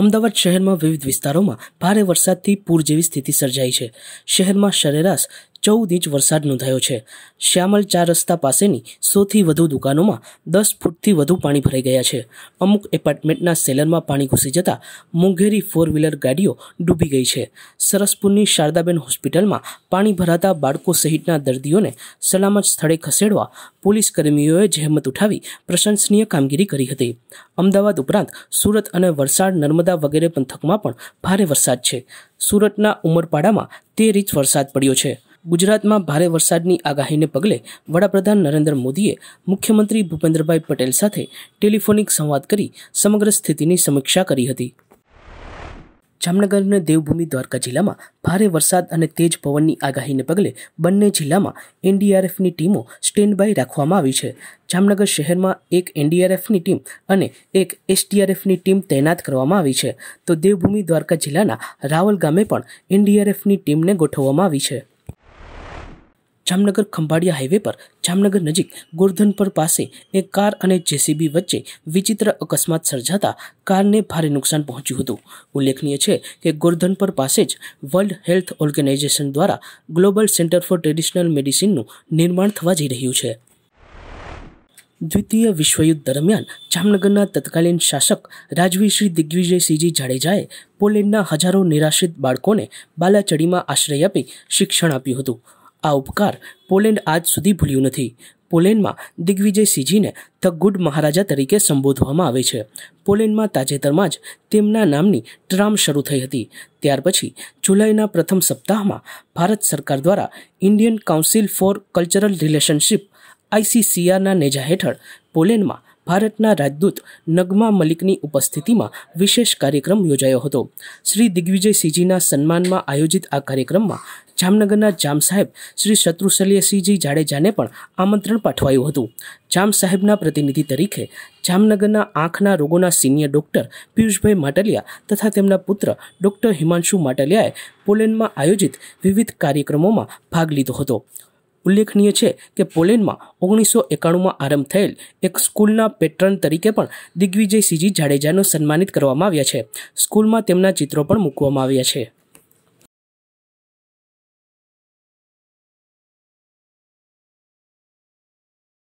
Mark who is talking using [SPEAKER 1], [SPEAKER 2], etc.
[SPEAKER 1] અમદાવાદ શહેરમાં વિવિધ વિસ્તારોમાં ભારે વરસાદથી પૂર જેવી સ્થિતિ સર્જાઈ છે શહેરમાં સરેરાશ ચૌદ ઇંચ વરસાદ નોંધાયો છે શ્યામલ ચાર રસ્તા પાસેની સોથી વધુ દુકાનોમાં દસ ફૂટથી વધુ પાણી ભરાઈ ગયા છે અમુક એપાર્ટમેન્ટના સેલરમાં પાણી ઘૂસી જતા મોંઘેરી ફોર વ્હીલર ગાડીઓ ડૂબી ગઈ છે સરસપુરની શારદાબેન હોસ્પિટલમાં પાણી ભરાતા બાળકો સહિતના દર્દીઓને સલામત સ્થળે ખસેડવા પોલીસ કર્મીઓએ જહેમત ઉઠાવી પ્રશંસનીય કામગીરી કરી હતી અમદાવાદ ઉપરાંત સુરત અને વલસાડ નર્મદા વગેરે પંથકમાં પણ ભારે વરસાદ છે સુરતના ઉમરપાડામાં તેર ઇંચ વરસાદ પડ્યો છે ગુજરાતમાં ભારે વરસાદની આગાહીને પગલે વડાપ્રધાન નરેન્દ્ર મોદીએ મુખ્યમંત્રી ભૂપેન્દ્રભાઈ પટેલ સાથે ટેલિફોનિક સંવાદ કરી સમગ્ર સ્થિતિની સમીક્ષા કરી હતી જામનગર અને દેવભૂમિ દ્વારકા જિલ્લામાં ભારે વરસાદ અને તેજ પવનની આગાહીને પગલે બંને જિલ્લામાં એનડીઆરએફની ટીમો સ્ટેન્ડ બાય રાખવામાં આવી છે જામનગર શહેરમાં એક એનડીઆરએફની ટીમ અને એક એસડીઆરએફની ટીમ તૈનાત કરવામાં આવી છે તો દેવભૂમિ દ્વારકા જિલ્લાના રાવલ ગામે પણ એનડીઆરએફની ટીમને ગોઠવવામાં આવી છે જામનગર ખંભાળિયા હાઈવે પર જામનગર નજીક ગોરધનપર પાસે એક કાર અને જેસીબી વચ્ચે વિચિત્ર અકસ્માત સર્જાતા કારને ભારે નુકસાન પહોંચ્યું હતું ઉલ્લેખનીય છે કે ગોરધનપર પાસે જ વર્લ્ડ હેલ્થ ઓર્ગેનાઇઝેશન દ્વારા ગ્લોબલ સેન્ટર ફોર ટ્રેડિશનલ મેડિસિનનું નિર્માણ થવા જઈ રહ્યું છે દ્વિતીય વિશ્વયુદ્ધ દરમિયાન જામનગરના તત્કાલીન શાસક રાજવીશ્રી દિગ્વિજયસિંહજી જાડેજાએ પોલેન્ડના હજારો નિરાશ્રિત બાળકોને બાલાચડીમાં આશ્રય આપી શિક્ષણ આપ્યું હતું આ ઉપકાર પોલેન્ડ આજ સુધી ભૂલ્યું નથી પોલેન્ડમાં દિગ્વિજય સિંહજીને ધ ગુડ મહારાજા તરીકે સંબોધવામાં આવે છે પોલેન્ડમાં તાજેતરમાં જ તેમના નામની ટ્રામ શરૂ થઈ હતી ત્યાર પછી જુલાઈના પ્રથમ સપ્તાહમાં ભારત સરકાર દ્વારા Indian council for cultural relationship આઈસીસીઆરના નેજા હેઠળ પોલેન્ડમાં ભારતના રાજદૂત નગમા મલિકની ઉપસ્થિતિમાં વિશેષ કાર્યક્રમ યોજાયો હતો શ્રી દિગ્વિજય સિંહજીના સન્માનમાં આયોજિત આ કાર્યક્રમમાં જામનગરના જામ સાહેબ શ્રી શત્રુશલ્યસિંહજી જાડેજાને પણ આમંત્રણ પાઠવાયું હતું જામ સાહેબના પ્રતિનિધિ તરીકે જામનગરના આંખના રોગોના સિનિયર ડૉક્ટર પિયુષભાઈ માટલિયા તથા તેમના પુત્ર ડૉક્ટર હિમાંશુ માટલિયાએ પોલેન્ડમાં આયોજિત વિવિધ કાર્યક્રમોમાં ભાગ લીધો હતો ઉલ્લેખનીય છે કે પોલેન્ડમાં ઓગણીસો એકાણુંમાં આરંભ થયેલ એક સ્કૂલના પેટ્રન તરીકે પણ દિગ્વિજયસિંહજી જાડેજાનો સન્માનિત કરવામાં આવ્યા છે સ્કૂલમાં તેમના ચિત્રો પણ મૂકવામાં આવ્યા છે